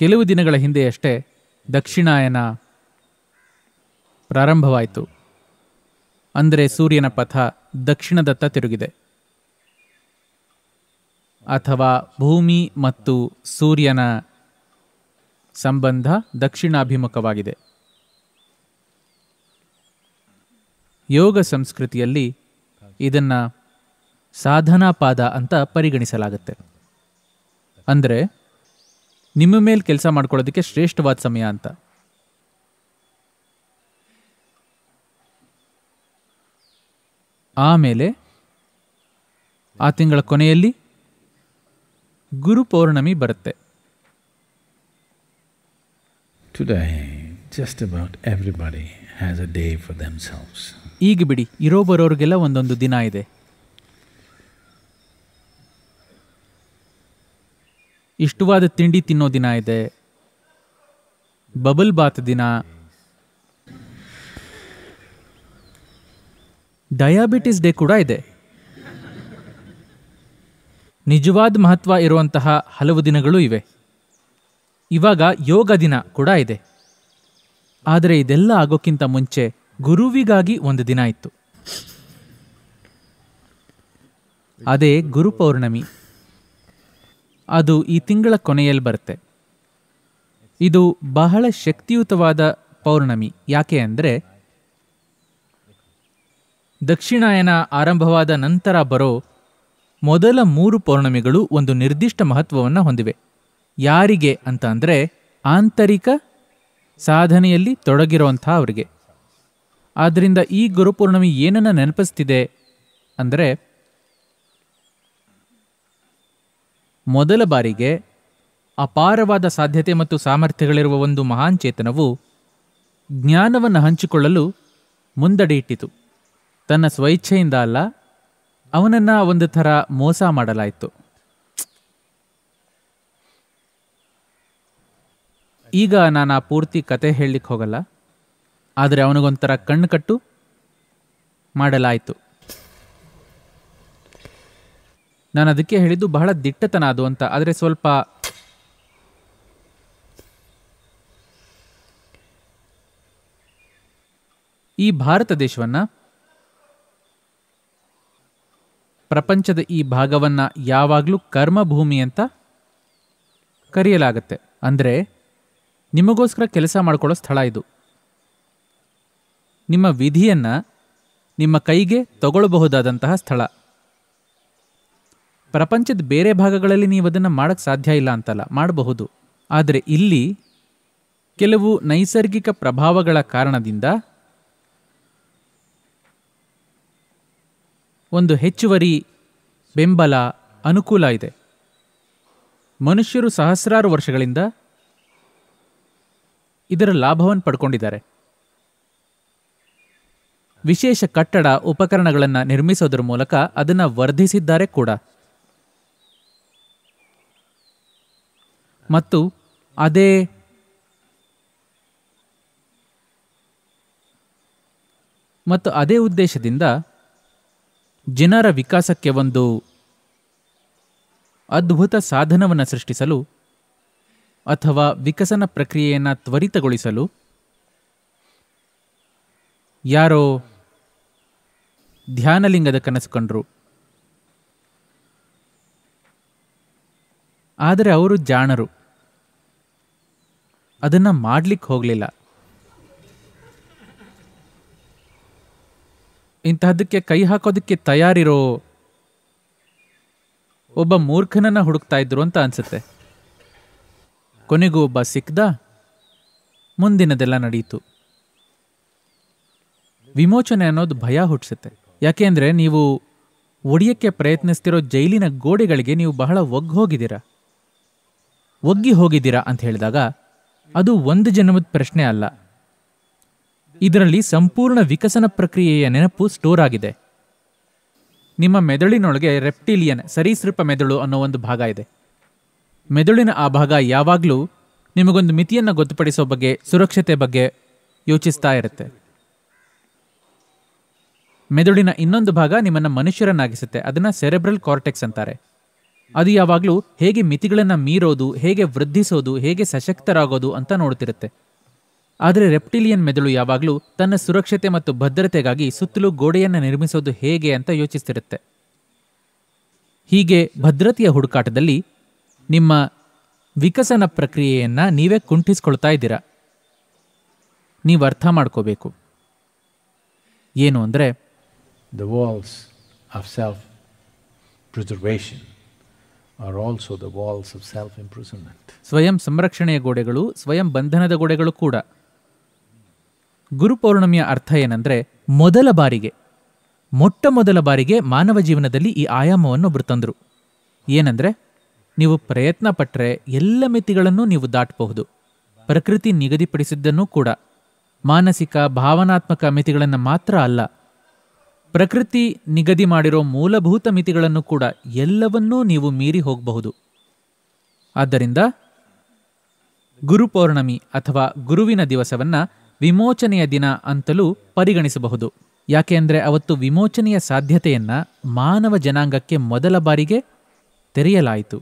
ಕೆಲವು ದಿನಗಳ ಹಿಂದೆಯಷ್ಟೇ ದಕ್ಷಿಣಾಯನ ಪ್ರಾರಂಭವಾಯಿತು ಅಂದರೆ ಸೂರ್ಯನ ಪಥ ದಕ್ಷಿಣದತ್ತ ತಿರುಗಿದೆ ಅಥವಾ ಭೂಮಿ ಮತ್ತು ಸೂರ್ಯನ ಸಂಬಂಧ ದಕ್ಷಿಣಾಭಿಮುಖವಾಗಿದೆ ಯೋಗ ಸಂಸ್ಕೃತಿಯಲ್ಲಿ ಇದನ್ನು ಸಾಧನಾಪಾದ ಅಂತ ಪರಿಗಣಿಸಲಾಗುತ್ತೆ ಅಂದರೆ ನಿಮ್ಮ ಮೇಲೆ ಕೆಲಸ ಮಾಡ್ಕೊಳ್ಳೋದಕ್ಕೆ ಶ್ರೇಷ್ಠವಾದ ಸಮಯ ಅಂತ ಆಮೇಲೆ ಆ ತಿಂಗಳ ಕೊನೆಯಲ್ಲಿ ಗುರು ಪೌರ್ಣಮಿ ಬರುತ್ತೆ just about everybody has a day for ಈಗ ಬಿಡಿ ಇರೋ ಬರೋರಿಗೆಲ್ಲ ಒಂದೊಂದು ದಿನ ಇದೆ ಇಷ್ಟವಾದ ತಿಂಡಿ ತಿನ್ನೋ ದಿನ ಇದೆ ಬಬಲ್ ಬಾತ್ ದಿನ ಡಯಾಬಿಟಿಸ್ ಡೇ ಕೂಡ ಇದೆ ನಿಜವಾದ ಮಹತ್ವ ಇರುವಂತಹ ಹಲವು ದಿನಗಳು ಇವೆ ಇವಾಗ ಯೋಗ ದಿನ ಕೂಡ ಇದೆ ಆದರೆ ಇದೆಲ್ಲ ಆಗೋಕ್ಕಿಂತ ಮುಂಚೆ ಗುರುವಿಗಾಗಿ ಒಂದು ದಿನ ಇತ್ತು ಅದೇ ಗುರುಪೌರ್ಣಮಿ ಅದು ಈ ತಿಂಗಳ ಕೊನೆಯಲ್ಲಿ ಬರುತ್ತೆ ಇದು ಬಹಳ ಶಕ್ತಿಯುತವಾದ ಪೌರ್ಣಮಿ ಯಾಕೆ ಅಂದರೆ ದಕ್ಷಿಣಾಯನ ಆರಂಭವಾದ ನಂತರ ಬರೋ ಮೊದಲ ಮೂರು ಪೌರ್ಣಮಿಗಳು ಒಂದು ನಿರ್ದಿಷ್ಟ ಮಹತ್ವವನ್ನು ಹೊಂದಿವೆ ಯಾರಿಗೆ ಅಂತ ಅಂದರೆ ಆಂತರಿಕ ಸಾಧನೆಯಲ್ಲಿ ತೊಡಗಿರುವಂಥ ಅವರಿಗೆ ಆದ್ದರಿಂದ ಈ ಗುರುಪೂರ್ಣಮಿ ಏನನ್ನು ನೆನಪಿಸ್ತಿದೆ ಅಂದರೆ ಮೊದಲ ಬಾರಿಗೆ ಅಪಾರವಾದ ಸಾಧ್ಯತೆ ಮತ್ತು ಸಾಮರ್ಥ್ಯಗಳಿರುವ ಒಂದು ಮಹಾನ್ ಚೇತನವು ಜ್ಞಾನವನ್ನು ಹಂಚಿಕೊಳ್ಳಲು ಮುಂದಡಿ ತನ್ನ ಸ್ವಇಚ್ಛೆಯಿಂದ ಅಲ್ಲ ಅವನನ್ನು ಒಂದು ಥರ ಮೋಸ ಮಾಡಲಾಯಿತು ಈಗ ನಾನು ಆ ಪೂರ್ತಿ ಕತೆ ಹೇಳಲಿಕ್ಕೆ ಹೋಗಲ್ಲ ಆದರೆ ಅವನಿಗೊಂಥರ ಕಣ್ಣು ಕಟ್ಟು ಮಾಡಲಾಯಿತು ನಾನು ಅದಕ್ಕೆ ಹೇಳಿದ್ದು ಬಹಳ ದಿಟ್ಟತನ ಅದು ಅಂತ ಆದರೆ ಸ್ವಲ್ಪ ಈ ಭಾರತ ದೇಶವನ್ನ ಪ್ರಪಂಚದ ಈ ಭಾಗವನ್ನ ಯಾವಾಗಲೂ ಕರ್ಮಭೂಮಿ ಅಂತ ಕರೆಯಲಾಗತ್ತೆ ಅಂದರೆ ನಿಮಗೋಸ್ಕರ ಕೆಲಸ ಮಾಡಿಕೊಳ್ಳೋ ಸ್ಥಳ ಇದು ನಿಮ್ಮ ವಿಧಿಯನ್ನು ನಿಮ್ಮ ಕೈಗೆ ತಗೊಳ್ಳಬಹುದಾದಂತಹ ಸ್ಥಳ ಪ್ರಪಂಚದ ಬೇರೆ ಭಾಗಗಳಲ್ಲಿ ನೀವು ಅದನ್ನು ಮಾಡೋಕ್ಕೆ ಸಾಧ್ಯ ಇಲ್ಲ ಅಂತಲ್ಲ ಮಾಡಬಹುದು ಆದರೆ ಇಲ್ಲಿ ಕೆಲವು ನೈಸರ್ಗಿಕ ಪ್ರಭಾವಗಳ ಕಾರಣದಿಂದ ಒಂದು ಹೆಚ್ಚುವರಿ ಬೆಂಬಲ ಅನುಕೂಲ ಇದೆ ಮನುಷ್ಯರು ಸಹಸ್ರಾರು ವರ್ಷಗಳಿಂದ ಇದರ ಲಾಭವನ್ನು ಪಡ್ಕೊಂಡಿದ್ದಾರೆ ವಿಶೇಷ ಕಟ್ಟಡ ಉಪಕರಣಗಳನ್ನು ನಿರ್ಮಿಸೋದ್ರ ಮೂಲಕ ಅದನ್ನು ವರ್ಧಿಸಿದ್ದಾರೆ ಕೂಡ ಮತ್ತು ಅದೇ ಮತ್ತು ಅದೇ ಉದ್ದೇಶದಿಂದ ಜನರ ವಿಕಾಸಕ್ಕೆ ಒಂದು ಅದ್ಭುತ ಸಾಧನವನ್ನು ಸೃಷ್ಟಿಸಲು ಅಥವಾ ವಿಕಸನ ಪ್ರಕ್ರಿಯೆಯನ್ನು ತ್ವರಿತಗೊಳಿಸಲು ಯಾರೋ ಧ್ಯಾನಲಿಂಗದ ಕನಸು ಕಂಡರು ಆದರೆ ಅವರು ಜಾಣರು ಅದನ್ನು ಮಾಡಲಿಕ್ಕೆ ಹೋಗಲಿಲ್ಲ ಇಂತಹದಕ್ಕೆ ಕೈ ಹಾಕೋದಕ್ಕೆ ತಯಾರಿರೋ ಒಬ್ಬ ಮೂರ್ಖನನ್ನು ಹುಡುಕ್ತಾ ಇದ್ರು ಅಂತ ಅನಿಸುತ್ತೆ ಕೊನೆಗೂ ಒಬ್ಬ ಸಿಕ್ಕದ ಮುಂದಿನದೆಲ್ಲ ನಡೆಯಿತು ವಿಮೋಚನೆ ಅನ್ನೋದು ಭಯ ಹುಟ್ಟಿಸುತ್ತೆ ಯಾಕೆಂದರೆ ನೀವು ಒಡಿಯಕ್ಕೆ ಪ್ರಯತ್ನಿಸ್ತಿರೋ ಜೈಲಿನ ಗೋಡೆಗಳಿಗೆ ನೀವು ಬಹಳ ಒಗ್ಗಿ ಹೋಗಿದ್ದೀರಾ ಒಗ್ಗಿ ಹೋಗಿದ್ದೀರಾ ಅಂತ ಹೇಳಿದಾಗ ಅದು ಒಂದು ಜನ್ಮದ ಪ್ರಶ್ನೆ ಅಲ್ಲ ಇದರಲ್ಲಿ ಸಂಪೂರ್ಣ ವಿಕಸನ ಪ್ರಕ್ರಿಯೆಯ ನೆನಪು ಸ್ಟೋರ್ ಆಗಿದೆ ನಿಮ್ಮ ಮೆದುಳಿನೊಳಗೆ ರೆಪ್ಟಿಲಿಯನ್ ಸರೀಸೃಪ ಮೆದುಳು ಅನ್ನೋ ಒಂದು ಭಾಗ ಇದೆ ಮೆದುಳಿನ ಆ ಭಾಗ ಯಾವಾಗಲೂ ನಿಮಗೊಂದು ಮಿತಿಯನ್ನು ಗೊತ್ತುಪಡಿಸೋ ಬಗ್ಗೆ ಸುರಕ್ಷತೆ ಬಗ್ಗೆ ಯೋಚಿಸ್ತಾ ಇರುತ್ತೆ ಮೆದುಳಿನ ಇನ್ನೊಂದು ಭಾಗ ನಿಮ್ಮನ್ನು ಮನುಷ್ಯರನ್ನಾಗಿಸುತ್ತೆ ಅದನ್ನು ಸೆರೆಬ್ರಲ್ ಕಾರ್ಟೆಕ್ಸ್ ಅಂತಾರೆ ಅದು ಯಾವಾಗಲೂ ಹೇಗೆ ಮಿತಿಗಳನ್ನು ಮೀರೋದು ಹೇಗೆ ವೃದ್ಧಿಸೋದು ಹೇಗೆ ಸಶಕ್ತರಾಗೋದು ಅಂತ ನೋಡ್ತಿರುತ್ತೆ ಆದರೆ ರೆಪ್ಟಿಲಿಯನ್ ಮೆದುಳು ಯಾವಾಗಲೂ ತನ್ನ ಸುರಕ್ಷತೆ ಮತ್ತು ಭದ್ರತೆಗಾಗಿ ಸುತ್ತಲೂ ಗೋಡೆಯನ್ನು ನಿರ್ಮಿಸೋದು ಹೇಗೆ ಅಂತ ಯೋಚಿಸ್ತಿರುತ್ತೆ ಹೀಗೆ ಭದ್ರತೆಯ ಹುಡುಕಾಟದಲ್ಲಿ ನಿಮ್ಮ ವಿಕಸನ ಪ್ರಕ್ರಿಯೆಯನ್ನ ನೀವೇ ಕುಂಠಿಸ್ಕೊಳ್ತಾ ಇದ್ದೀರಾ ನೀವು ಅರ್ಥ ಮಾಡ್ಕೋಬೇಕು ಏನು ಅಂದರೆ the walls of self preservation are also the walls of self-imprisonment. ಸ್ವಯಂ ಸಂರಕ್ಷಣೆಯ ಗೋಡೆಗಳು ಸ್ವಯಂ ಬಂಧನದ ಗೋಡೆಗಳು ಕೂಡ ಗುರುಪೌರ್ಣಮಿಯ ಅರ್ಥ ಏನಂದ್ರೆ ಮೊದಲ ಬಾರಿಗೆ ಮೊಟ್ಟ ಮೊದಲ ಬಾರಿಗೆ ಮಾನವ ಜೀವನದಲ್ಲಿ ಈ ಆಯಾಮವನ್ನು ಒಬ್ಬರು ತಂದರು ಏನಂದ್ರೆ ನೀವು ಪ್ರಯತ್ನ ಪಟ್ಟರೆ ಎಲ್ಲ ಮಿತಿಗಳನ್ನು ನೀವು ದಾಟಬಹುದು ಪ್ರಕೃತಿ ನಿಗದಿಪಡಿಸಿದ್ದನ್ನು ಕೂಡ ಮಾನಸಿಕ ಭಾವನಾತ್ಮಕ ಮಿತಿಗಳನ್ನು ಮಾತ್ರ ಅಲ್ಲ ಪ್ರಕೃತಿ ನಿಗದಿ ಮಾಡಿರೋ ಮೂಲಭೂತ ಮಿತಿಗಳನ್ನು ಕೂಡ ಎಲ್ಲವನ್ನೂ ನೀವು ಮೀರಿ ಹೋಗಬಹುದು ಆದ್ದರಿಂದ ಗುರುಪೌರ್ಣಮಿ ಅಥವಾ ಗುರುವಿನ ದಿವಸವನ್ನು ವಿಮೋಚನೆಯ ದಿನ ಅಂತಲೂ ಪರಿಗಣಿಸಬಹುದು ಅಂದರೆ ಅವತ್ತು ವಿಮೋಚನೆಯ ಸಾಧ್ಯತೆಯನ್ನು ಮಾನವ ಜನಾಂಗಕ್ಕೆ ಮೊದಲ ಬಾರಿಗೆ ತೆರೆಯಲಾಯಿತು